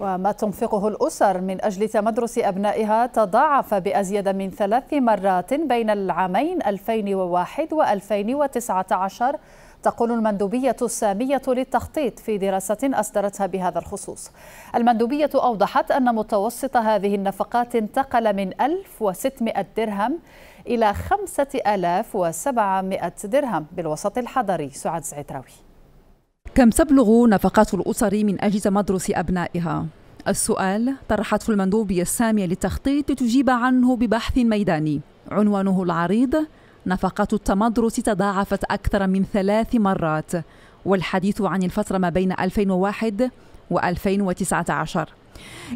وما تنفقه الأسر من أجل تمدرس أبنائها تضاعف بأزيد من ثلاث مرات بين العامين 2001 و2019 تقول المندوبية السامية للتخطيط في دراسة أصدرتها بهذا الخصوص المندوبية أوضحت أن متوسط هذه النفقات انتقل من 1600 درهم إلى 5700 درهم بالوسط الحضري سعاد زعتراوي كم تبلغ نفقات الأسر من أجل مدرس أبنائها؟ السؤال طرحته المندوبية السامية للتخطيط لتجيب عنه ببحث ميداني عنوانه العريض نفقات التمدرس تضاعفت أكثر من ثلاث مرات والحديث عن الفترة ما بين 2001 و 2019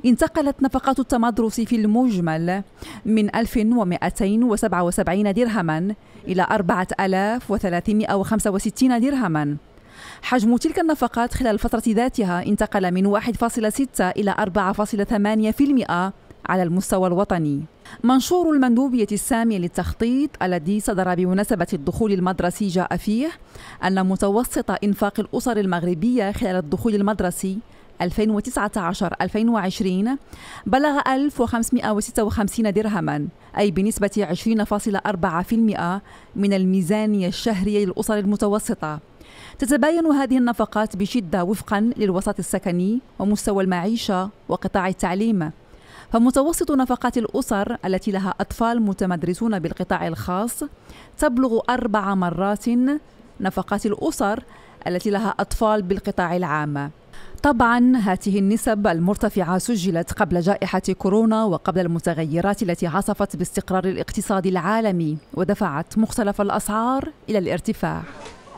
انتقلت نفقات التمدرس في المجمل من 1277 درهما إلى 4365 درهما حجم تلك النفقات خلال الفترة ذاتها انتقل من 1.6 إلى 4.8% على المستوى الوطني منشور المندوبية السامية للتخطيط الذي صدر بمناسبة الدخول المدرسي جاء فيه أن متوسط إنفاق الأسر المغربية خلال الدخول المدرسي 2019-2020 بلغ 1556 درهما أي بنسبة 20.4% من الميزانية الشهرية للأسر المتوسطة تتباين هذه النفقات بشدة وفقا للوسط السكني ومستوى المعيشة وقطاع التعليم فمتوسط نفقات الأسر التي لها أطفال متمدرسون بالقطاع الخاص تبلغ أربع مرات نفقات الأسر التي لها أطفال بالقطاع العام طبعا هذه النسب المرتفعة سجلت قبل جائحة كورونا وقبل المتغيرات التي عصفت باستقرار الاقتصاد العالمي ودفعت مختلف الأسعار إلى الارتفاع